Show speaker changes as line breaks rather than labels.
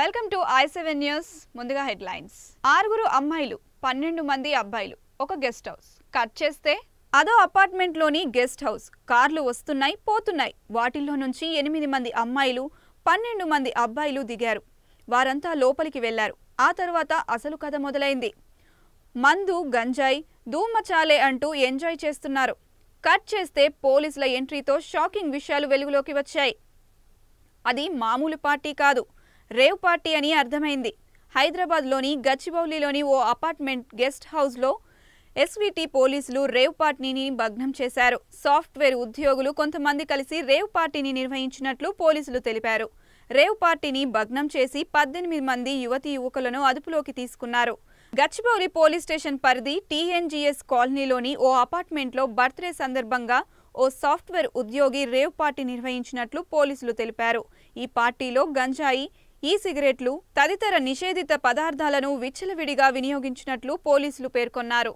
welcome to I seven news ముందుగా headlines ఆరుగురు అమ్మాయిలు పన్నెండు మంది అబ్బాయిలు ఒక గెస్ట్ హౌస్ కట్ చేస్తే అదో అపార్ట్మెంట్లోని గెస్ట్ హౌస్ కార్లు వస్తున్నాయి పోతున్నాయి వాటిల్లో నుంచి ఎనిమిది మంది అమ్మాయిలు పన్నెండు మంది అబ్బాయిలు దిగారు వారంతా లోపలికి వెళ్లారు ఆ తర్వాత అసలు కథ మొదలైంది మందు గంజాయి ధూమచాలే అంటూ ఎంజాయ్ చేస్తున్నారు కట్ చేస్తే పోలీసుల ఎంట్రీతో షాకింగ్ విషయాలు వెలుగులోకి వచ్చాయి అది మామూలు పార్టీ కాదు రేవ్ పార్టీ అని అర్థమైంది హైదరాబాద్లోని గచ్చిబౌలిలోని ఓ అపార్ట్మెంట్ గెస్ట్ హౌస్లో ఎస్వీటీ పోలీసులు రేవ్ పార్టీని భగ్నం చేశారు సాఫ్ట్వేర్ ఉద్యోగులు కొంతమంది కలిసి రేవ్ పార్టీని నిర్వహించినట్లు పోలీసులు తెలిపారు రేవ్ పార్టీని భగ్నం చేసి పద్దెనిమిది మంది యువతి యువకులను అదుపులోకి తీసుకున్నారు గచ్చిబౌలి పోలీస్ స్టేషన్ పరిధి టీఎన్జీఎస్ కాలనీలోని ఓ అపార్ట్మెంట్లో బర్త్డే సందర్భంగా ఓ సాఫ్ట్వేర్ ఉద్యోగి రేవ్ పార్టీ నిర్వహించినట్లు పోలీసులు తెలిపారు ఈ పార్టీలో గంజాయి ఈ సిగరెట్లు తదితర నిషేధిత పదార్థాలను విచ్చలవిడిగా వినియోగించినట్లు పోలీసులు పేర్కొన్నారు